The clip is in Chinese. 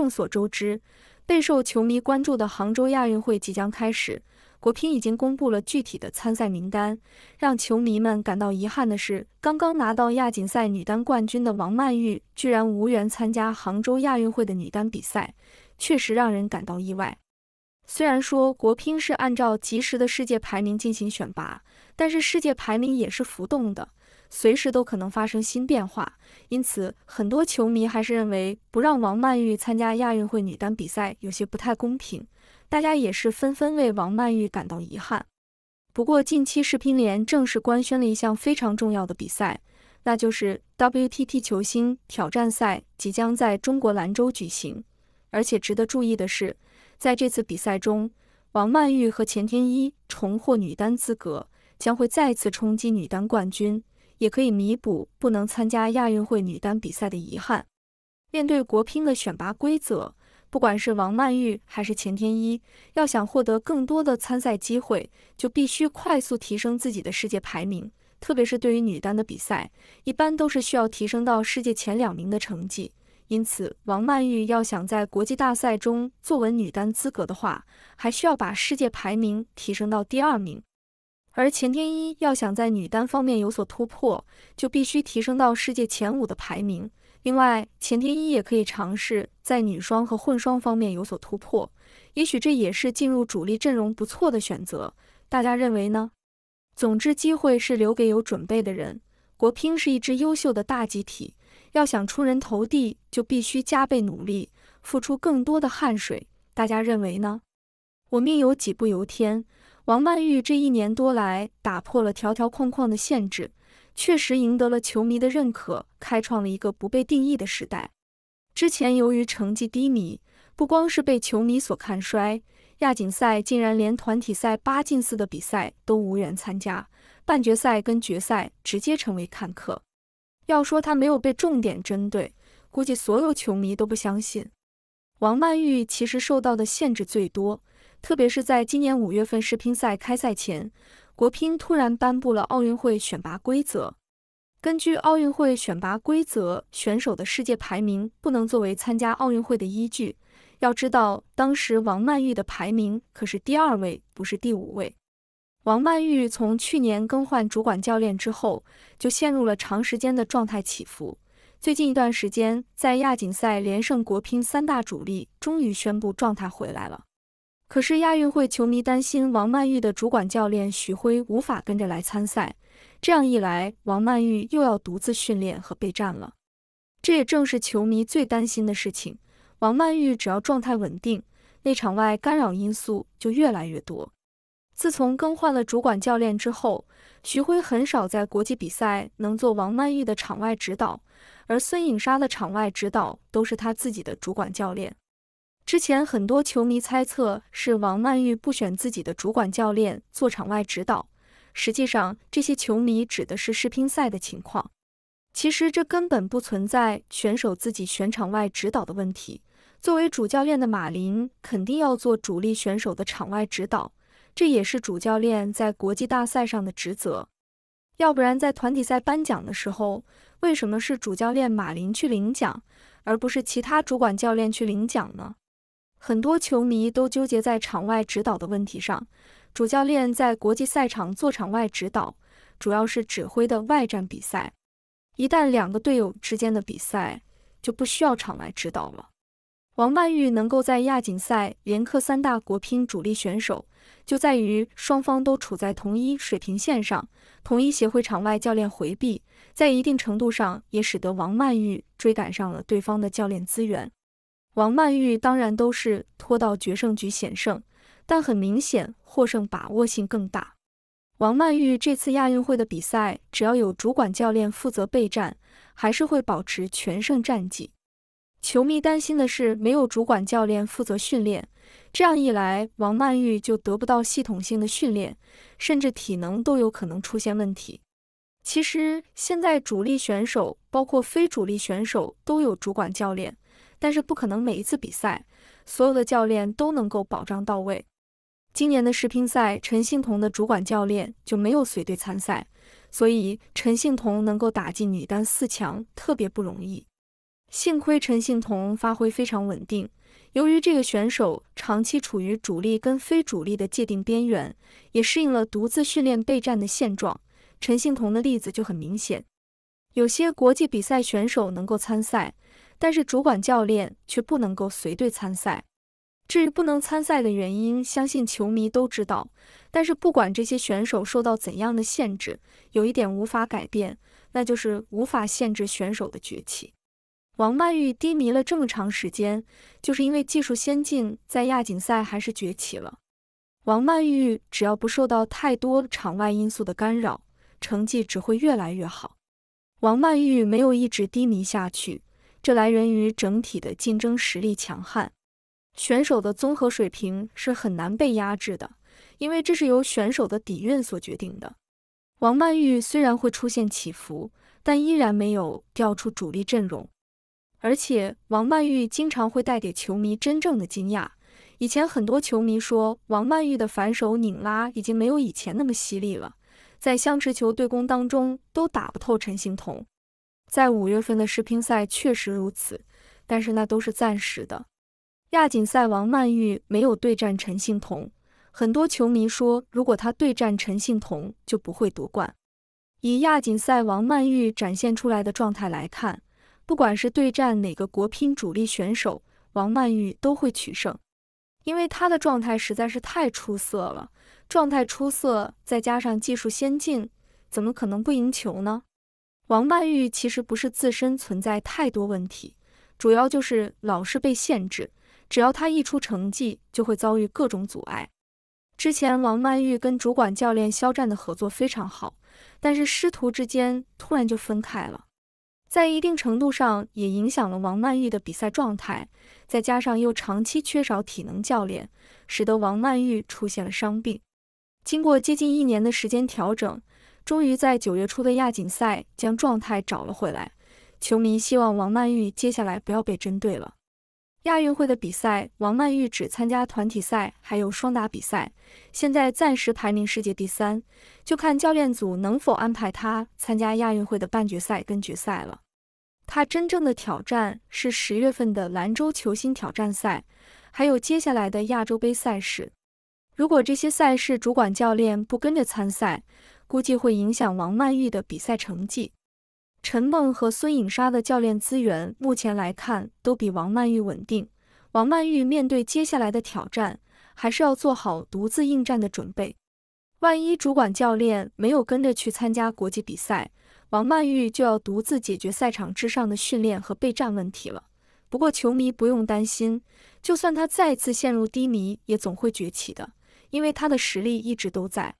众所周知，备受球迷关注的杭州亚运会即将开始，国乒已经公布了具体的参赛名单。让球迷们感到遗憾的是，刚刚拿到亚锦赛女单冠军的王曼玉居然无缘参加杭州亚运会的女单比赛，确实让人感到意外。虽然说国乒是按照及时的世界排名进行选拔，但是世界排名也是浮动的。随时都可能发生新变化，因此很多球迷还是认为不让王曼玉参加亚运会女单比赛有些不太公平，大家也是纷纷为王曼玉感到遗憾。不过近期世乒联正式官宣了一项非常重要的比赛，那就是 WTT 球星挑战赛即将在中国兰州举行。而且值得注意的是，在这次比赛中，王曼玉和钱天一重获女单资格，将会再次冲击女单冠军。也可以弥补不能参加亚运会女单比赛的遗憾。面对国乒的选拔规则，不管是王曼玉还是钱天一，要想获得更多的参赛机会，就必须快速提升自己的世界排名。特别是对于女单的比赛，一般都是需要提升到世界前两名的成绩。因此，王曼玉要想在国际大赛中坐稳女单资格的话，还需要把世界排名提升到第二名。而钱天一要想在女单方面有所突破，就必须提升到世界前五的排名。另外，钱天一也可以尝试在女双和混双方面有所突破，也许这也是进入主力阵容不错的选择。大家认为呢？总之，机会是留给有准备的人。国乒是一支优秀的大集体，要想出人头地，就必须加倍努力，付出更多的汗水。大家认为呢？我命由己，不由天。王曼玉这一年多来打破了条条框框的限制，确实赢得了球迷的认可，开创了一个不被定义的时代。之前由于成绩低迷，不光是被球迷所看衰，亚锦赛竟然连团体赛八进四的比赛都无缘参加，半决赛跟决赛直接成为看客。要说他没有被重点针对，估计所有球迷都不相信。王曼玉其实受到的限制最多。特别是在今年五月份世乒赛开赛前，国乒突然颁布了奥运会选拔规则。根据奥运会选拔规则，选手的世界排名不能作为参加奥运会的依据。要知道，当时王曼玉的排名可是第二位，不是第五位。王曼玉从去年更换主管教练之后，就陷入了长时间的状态起伏。最近一段时间，在亚锦赛连胜国乒三大主力，终于宣布状态回来了。可是亚运会球迷担心王曼玉的主管教练徐辉无法跟着来参赛，这样一来，王曼玉又要独自训练和备战了。这也正是球迷最担心的事情。王曼玉只要状态稳定，内场外干扰因素就越来越多。自从更换了主管教练之后，徐辉很少在国际比赛能做王曼玉的场外指导，而孙颖莎的场外指导都是他自己的主管教练。之前很多球迷猜测是王曼玉不选自己的主管教练做场外指导，实际上这些球迷指的是世乒赛的情况。其实这根本不存在选手自己选场外指导的问题。作为主教练的马林肯定要做主力选手的场外指导，这也是主教练在国际大赛上的职责。要不然在团体赛颁奖的时候，为什么是主教练马林去领奖，而不是其他主管教练去领奖呢？很多球迷都纠结在场外指导的问题上。主教练在国际赛场做场外指导，主要是指挥的外战比赛。一旦两个队友之间的比赛，就不需要场外指导了。王曼玉能够在亚锦赛连克三大国乒主力选手，就在于双方都处在同一水平线上，同一协会场外教练回避，在一定程度上也使得王曼玉追赶上了对方的教练资源。王曼玉当然都是拖到决胜局险胜，但很明显获胜把握性更大。王曼玉这次亚运会的比赛，只要有主管教练负责备战，还是会保持全胜战绩。球迷担心的是没有主管教练负责训练，这样一来，王曼玉就得不到系统性的训练，甚至体能都有可能出现问题。其实现在主力选手包括非主力选手都有主管教练。但是不可能每一次比赛，所有的教练都能够保障到位。今年的世乒赛，陈幸同的主管教练就没有随队参赛，所以陈幸同能够打进女单四强特别不容易。幸亏陈幸同发挥非常稳定。由于这个选手长期处于主力跟非主力的界定边缘，也适应了独自训练备战的现状。陈幸同的例子就很明显。有些国际比赛选手能够参赛。但是主管教练却不能够随队参赛。至于不能参赛的原因，相信球迷都知道。但是不管这些选手受到怎样的限制，有一点无法改变，那就是无法限制选手的崛起。王曼玉低迷了这么长时间，就是因为技术先进，在亚锦赛还是崛起了。王曼玉只要不受到太多场外因素的干扰，成绩只会越来越好。王曼玉没有一直低迷下去。这来源于整体的竞争实力强悍，选手的综合水平是很难被压制的，因为这是由选手的底蕴所决定的。王曼玉虽然会出现起伏，但依然没有掉出主力阵容，而且王曼玉经常会带给球迷真正的惊讶。以前很多球迷说王曼玉的反手拧拉已经没有以前那么犀利了，在相持球对攻当中都打不透陈幸彤。在五月份的世乒赛确实如此，但是那都是暂时的。亚锦赛王曼玉没有对战陈幸同，很多球迷说，如果他对战陈幸同，就不会夺冠。以亚锦赛王曼玉展现出来的状态来看，不管是对战哪个国乒主力选手，王曼玉都会取胜，因为她的状态实在是太出色了。状态出色，再加上技术先进，怎么可能不赢球呢？王曼玉其实不是自身存在太多问题，主要就是老是被限制。只要她一出成绩，就会遭遇各种阻碍。之前王曼玉跟主管教练肖战的合作非常好，但是师徒之间突然就分开了，在一定程度上也影响了王曼玉的比赛状态。再加上又长期缺少体能教练，使得王曼玉出现了伤病。经过接近一年的时间调整。终于在九月初的亚锦赛将状态找了回来，球迷希望王曼玉接下来不要被针对了。亚运会的比赛，王曼玉只参加团体赛还有双打比赛，现在暂时排名世界第三，就看教练组能否安排她参加亚运会的半决赛跟决赛了。她真正的挑战是十月份的兰州球星挑战赛，还有接下来的亚洲杯赛事。如果这些赛事主管教练不跟着参赛，估计会影响王曼玉的比赛成绩。陈梦和孙颖莎的教练资源目前来看都比王曼玉稳定。王曼玉面对接下来的挑战，还是要做好独自应战的准备。万一主管教练没有跟着去参加国际比赛，王曼玉就要独自解决赛场之上的训练和备战问题了。不过，球迷不用担心，就算她再次陷入低迷，也总会崛起的，因为她的实力一直都在。